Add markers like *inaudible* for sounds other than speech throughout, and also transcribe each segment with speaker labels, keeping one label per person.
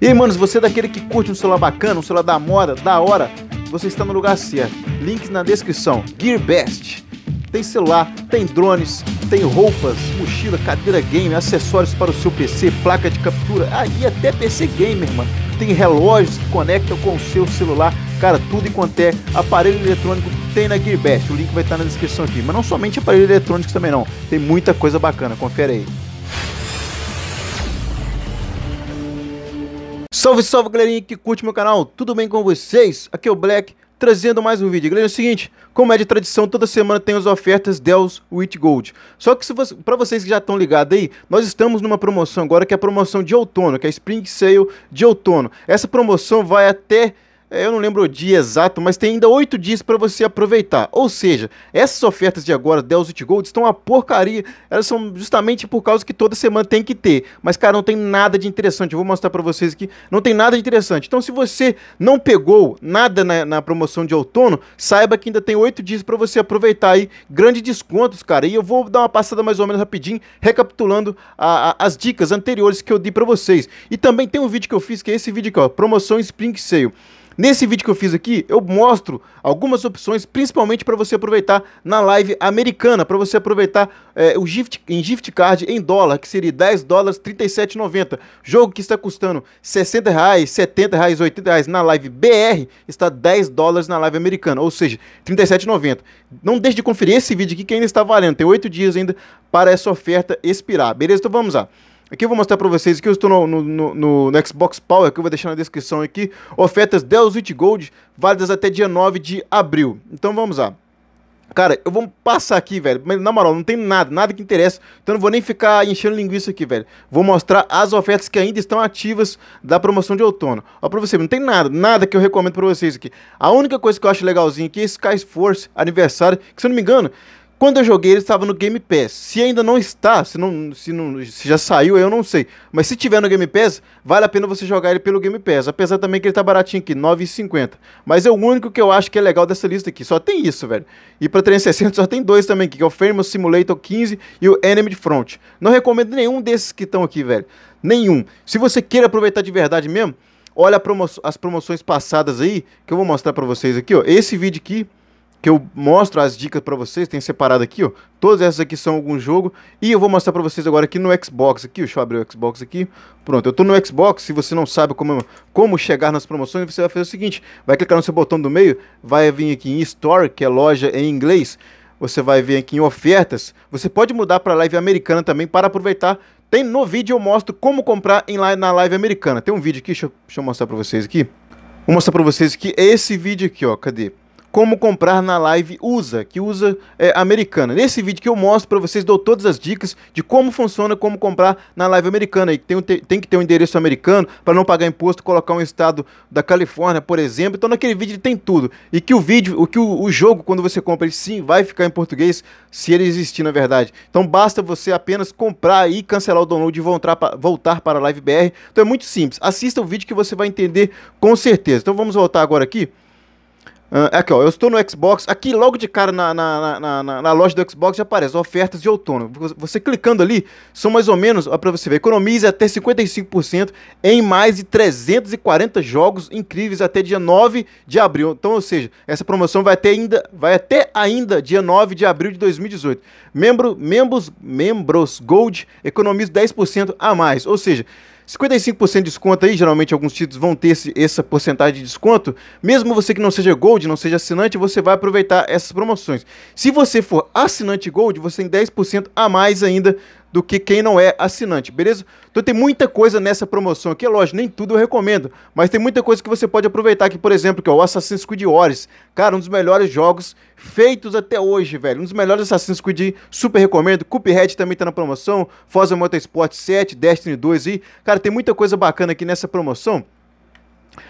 Speaker 1: E aí, manos, você é daquele que curte um celular bacana, um celular da moda, da hora, você está no lugar certo. Links na descrição. Gear Best. Tem celular, tem drones, tem roupas, mochila, cadeira game, acessórios para o seu PC, placa de captura, ah, até PC gamer, mano. Tem relógios que conectam com o seu celular, cara, tudo enquanto é aparelho eletrônico tem na Gearbest. O link vai estar na descrição aqui. Mas não somente aparelho eletrônico também não, tem muita coisa bacana, confere aí. Salve, salve galerinha que curte meu canal, tudo bem com vocês? Aqui é o Black, trazendo mais um vídeo. Galera, é o seguinte, como é de tradição, toda semana tem as ofertas Dells With Gold. Só que se você, para vocês que já estão ligados aí, nós estamos numa promoção agora que é a promoção de outono, que é a Spring Sale de outono. Essa promoção vai até é, eu não lembro o dia exato, mas tem ainda oito dias para você aproveitar. Ou seja, essas ofertas de agora, Deposit Gold, estão uma porcaria. Elas são justamente por causa que toda semana tem que ter. Mas, cara, não tem nada de interessante. Eu vou mostrar para vocês aqui. Não tem nada de interessante. Então, se você não pegou nada na, na promoção de outono, saiba que ainda tem oito dias para você aproveitar aí. Grandes descontos, cara. E eu vou dar uma passada mais ou menos rapidinho, recapitulando a, a, as dicas anteriores que eu dei para vocês. E também tem um vídeo que eu fiz, que é esse vídeo aqui, ó. Promoção Spring Sale. Nesse vídeo que eu fiz aqui, eu mostro algumas opções, principalmente para você aproveitar na live americana, para você aproveitar é, o gift, em gift card em dólar, que seria 10 dólares 37,90. Jogo que está custando 60 reais, 70 reais, 80 reais na live BR, está 10 dólares na live americana, ou seja, 37,90. Não deixe de conferir esse vídeo aqui que ainda está valendo, tem 8 dias ainda para essa oferta expirar, beleza? Então vamos lá. Aqui eu vou mostrar para vocês que eu estou no, no, no, no, Xbox Power, que eu vou deixar na descrição aqui. Ofertas Dell Gold, válidas até dia 9 de abril. Então vamos lá. Cara, eu vou passar aqui, velho. Mas na moral, não tem nada, nada que interessa. Então eu não vou nem ficar enchendo linguiça aqui, velho. Vou mostrar as ofertas que ainda estão ativas da promoção de outono. Ó, pra você, não tem nada, nada que eu recomendo pra vocês aqui. A única coisa que eu acho legalzinho aqui é Sky Force aniversário, que se eu não me engano, quando eu joguei, ele estava no Game Pass. Se ainda não está, se não, se não, se já saiu, eu não sei. Mas se tiver no Game Pass, vale a pena você jogar ele pelo Game Pass. Apesar também que ele tá baratinho aqui, 9,50. Mas é o único que eu acho que é legal dessa lista aqui. Só tem isso, velho. E para 360 *laughs* só tem dois também aqui, que é o Famous Simulator 15 e o Enemy Front. Não recomendo nenhum desses que estão aqui, velho. Nenhum. Se você queira aproveitar de verdade mesmo, olha promo as promoções passadas aí, que eu vou mostrar para vocês aqui, ó. Esse vídeo aqui que eu mostro as dicas para vocês, tem separado aqui, ó. Todas essas aqui são algum jogo e eu vou mostrar para vocês agora aqui no Xbox aqui, deixa eu abrir o Xbox aqui. Pronto, eu tô no Xbox, se você não sabe como como chegar nas promoções, você vai fazer o seguinte, vai clicar no seu botão do meio, vai vir aqui em Store, que é loja em inglês. Você vai vir aqui em ofertas, você pode mudar para live americana também para aproveitar. Tem no vídeo eu mostro como comprar em live, na live americana. Tem um vídeo aqui, deixa eu, deixa eu mostrar para vocês aqui. Vou mostrar para vocês que esse vídeo aqui, ó, cadê? como comprar na live USA, que usa é, americana. Nesse vídeo que eu mostro para vocês, dou todas as dicas de como funciona, como comprar na live americana. E tem, tem que ter um endereço americano para não pagar imposto, colocar um estado da Califórnia, por exemplo. Então naquele vídeo tem tudo. E que o vídeo, o que o, o jogo, quando você compra, ele sim vai ficar em português, se ele existir, na verdade. Então basta você apenas comprar e cancelar o download e voltar, voltar para a live BR. Então é muito simples. Assista o vídeo que você vai entender com certeza. Então vamos voltar agora aqui. Uh, aqui, ó, eu estou no Xbox. Aqui, logo de cara, na, na, na, na, loja do Xbox já aparece ofertas de outono. Você clicando ali, são mais ou menos, para você ver, economize até 55% em mais de 340 jogos incríveis até dia 9 de abril. Então, ou seja, essa promoção vai até ainda, vai até ainda dia 9 de abril de 2018. Membro, membros, membros Gold economiza 10% a mais. Ou seja, 55% de desconto aí, geralmente alguns títulos vão ter esse, essa porcentagem de desconto. Mesmo você que não seja Gold, não seja assinante, você vai aproveitar essas promoções. Se você for assinante Gold, você tem 10% a mais ainda do que quem não é assinante, beleza? Então tem muita coisa nessa promoção aqui, é lógico, nem tudo eu recomendo, mas tem muita coisa que você pode aproveitar aqui, por exemplo, que é o Assassin's Creed Origins. Cara, um dos melhores jogos feitos até hoje, velho. Um dos melhores Assassin's Creed, super recomendo. Cuphead também tá na promoção, Forza Motorsport 7, Destiny 2 e, cara, tem muita coisa bacana aqui nessa promoção.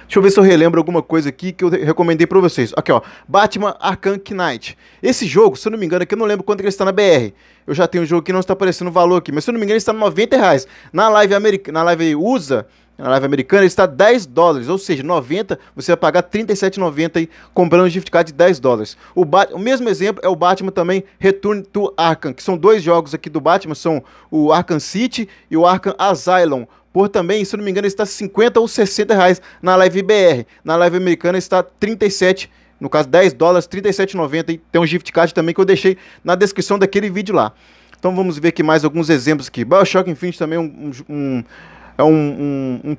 Speaker 1: Deixa eu ver se eu relembro alguma coisa aqui que eu recomendei para vocês. Aqui, ó. Batman Arkham Knight. Esse jogo, se eu não me engano, aqui é eu não lembro quanto que ele está na BR. Eu já tenho um jogo que não está aparecendo o valor aqui, mas se eu não me engano, ele está 90 reais. Na live, america... na live USA, na live americana, ele está 10 dólares, ou seja, 90, você vai pagar 37,90 comprando um gift card de 10 dólares. O, o mesmo exemplo é o Batman também, Return to Arkham, que são dois jogos aqui do Batman, são o Arkham City e o Arkham Asylum por também, se não me engano, está 50 ou 60 reais na live BR. Na live americana está 37, no caso 10 dólares, 37,90. E tem um gift card também que eu deixei na descrição daquele vídeo lá. Então vamos ver aqui mais alguns exemplos aqui. Bioshock Infinite também é um, um, um, é um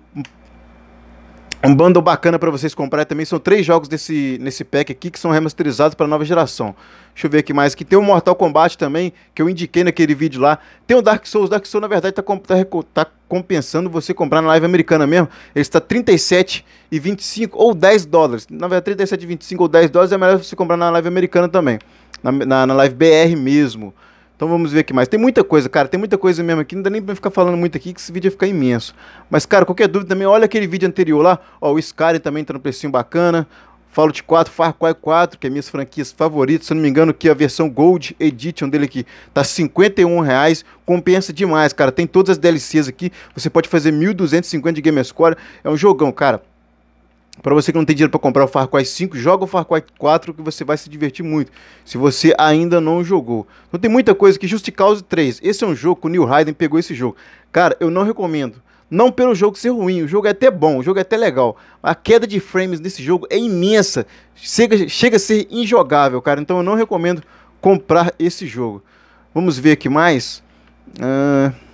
Speaker 1: um bundle bacana para vocês comprar também. São três jogos desse, nesse pack aqui que são remasterizados para nova geração. Deixa eu ver aqui mais. Que tem o Mortal Kombat também, que eu indiquei naquele vídeo lá. Tem o Dark Souls. Dark Souls, na verdade, tá, tá, tá compensando você comprar na live americana mesmo. Ele está 37,25 ou 10 dólares. Na verdade, 37,25 ou 10 dólares é melhor você comprar na live americana também. Na, na, na live BR mesmo. Então vamos ver aqui mais. Tem muita coisa, cara. Tem muita coisa mesmo aqui. Não dá nem pra ficar falando muito aqui, que esse vídeo ia ficar imenso. Mas, cara, qualquer dúvida também, olha aquele vídeo anterior lá. Ó, o Skyrim também tá no precinho bacana. Falo 4, Far Cry 4, que é minhas franquias favoritas. Se eu não me engano, que a versão Gold Edition dele aqui tá R$51,00. 51 reais. Compensa demais, cara. Tem todas as DLCs aqui. Você pode fazer 1.250 de Gamerscore. É um jogão, cara. Para você que não tem dinheiro para comprar o Far Cry 5, joga o Far Cry 4 que você vai se divertir muito, se você ainda não jogou. Então tem muita coisa que Just Cause 3, esse é um jogo que o Neil Raiden pegou esse jogo. Cara, eu não recomendo. Não pelo jogo ser ruim, o jogo é até bom, o jogo é até legal. A queda de frames nesse jogo é imensa, chega, chega a ser injogável, cara. Então eu não recomendo comprar esse jogo. Vamos ver aqui mais. Uh...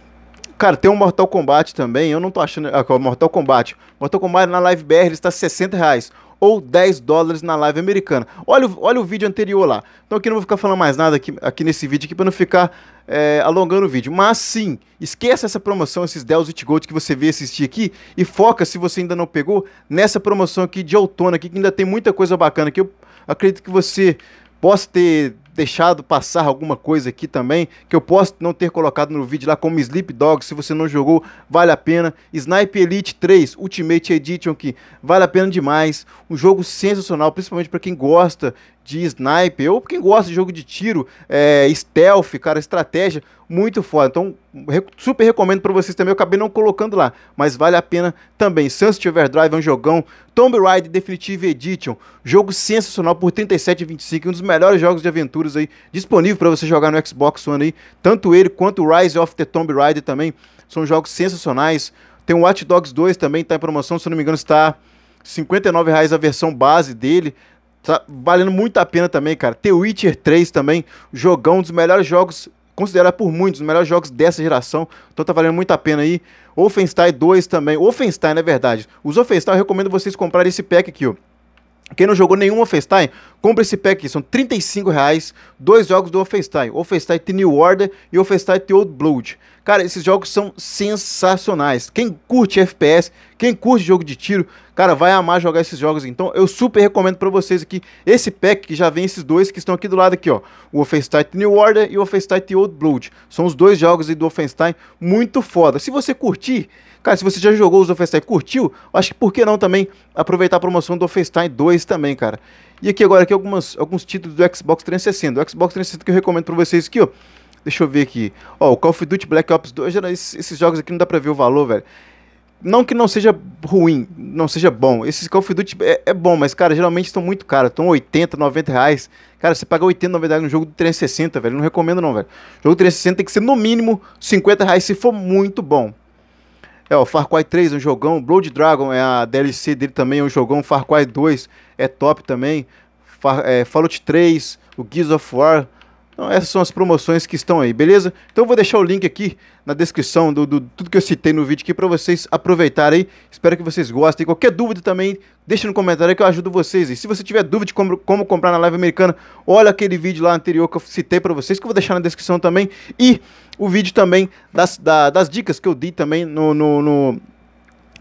Speaker 1: Cara, tem um Mortal Kombat também, eu não tô achando. Ah, é Mortal Kombat. Mortal Kombat na Live BR está 60 reais ou 10 dólares na live americana. Olha, olha o vídeo anterior lá. Então aqui não vou ficar falando mais nada aqui, aqui nesse vídeo aqui para não ficar é, alongando o vídeo. Mas sim, esqueça essa promoção, esses Dells It Gold que você veio assistir aqui e foca, se você ainda não pegou, nessa promoção aqui de outono aqui, que ainda tem muita coisa bacana que eu acredito que você possa ter deixado passar alguma coisa aqui também, que eu posso não ter colocado no vídeo lá, como Sleep Dog, se você não jogou, vale a pena. Snipe Elite 3 Ultimate Edition, que vale a pena demais. Um jogo sensacional, principalmente para quem gosta de sniper, ou quem gosta de jogo de tiro, é, stealth, cara, estratégia, muito foda. Então, super recomendo para vocês também. Eu acabei não colocando lá, mas vale a pena também. Sunset Overdrive é um jogão. Tomb Raider Definitive Edition, jogo sensacional por 37,25, um dos melhores jogos de aventuras aí disponível para você jogar no Xbox One aí. Tanto ele quanto Rise of the Tomb Raider também são jogos sensacionais. Tem o Watch Dogs 2 também, tá em promoção, se eu não me engano, está R$ 59,00 a versão base dele. Tá valendo muito a pena também, cara. The Witcher 3 também, jogão, um dos melhores jogos, considerado por muitos, um dos melhores jogos dessa geração. Então tá valendo muito a pena aí. Offenstein 2 também. Offenstein, na verdade. Os Offenstein, eu recomendo vocês comprarem esse pack aqui, ó. Quem não jogou nenhum Offenstein, compra esse pack aqui, são 35 reais, dois jogos do Offenstein, Offenstein The New Order e Offenstein The Old Blood. Cara, esses jogos são sensacionais, quem curte FPS, quem curte jogo de tiro, cara, vai amar jogar esses jogos. Então, eu super recomendo para vocês aqui esse pack que já vem esses dois que estão aqui do lado aqui, ó. O Offenstein New Order e o Offenstein Old Blood. São os dois jogos aí do Offenstein muito foda. Se você curtir, cara, se você já jogou os Offenstein e curtiu, acho que por que não também aproveitar a promoção do Offenstein 2 também, cara. E aqui agora aqui algumas, alguns títulos do Xbox 360. O Xbox 360 que eu recomendo para vocês aqui, ó. Deixa eu ver aqui. Ó, o Call of Duty Black Ops 2, esses jogos aqui não dá pra ver o valor, velho. Não que não seja ruim, não seja bom. Esses Call of Duty é, é bom, mas, cara, geralmente estão muito caros. Estão 80, 90 reais. Cara, você paga 80, 90 reais no jogo de 360, velho. Não recomendo, não, velho. jogo 360 tem que ser no mínimo 50 reais se for muito bom. É, o Far Cry 3 é um jogão. Blood Dragon é a DLC dele também, é um jogão. Far Cry 2 é top também. Far, é, Fallout 3, o Gears of War então essas são as promoções que estão aí, beleza? Então eu vou deixar o link aqui na descrição do, do tudo que eu citei no vídeo aqui para vocês aproveitarem. Espero que vocês gostem. Qualquer dúvida também, deixa no comentário que eu ajudo vocês. E se você tiver dúvida de como, como comprar na live americana, olha aquele vídeo lá anterior que eu citei para vocês, que eu vou deixar na descrição também. E o vídeo também das, da, das dicas que eu dei também no, no, no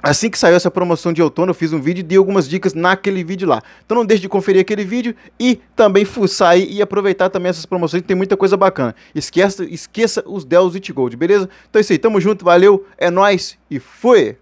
Speaker 1: Assim que saiu essa promoção de outono, eu fiz um vídeo e dei algumas dicas naquele vídeo lá. Então não deixe de conferir aquele vídeo e também fuçar aí e aproveitar também essas promoções, tem muita coisa bacana. Esqueça, esqueça os Dell Gold, beleza? Então é isso aí, tamo junto, valeu, é nós e fui!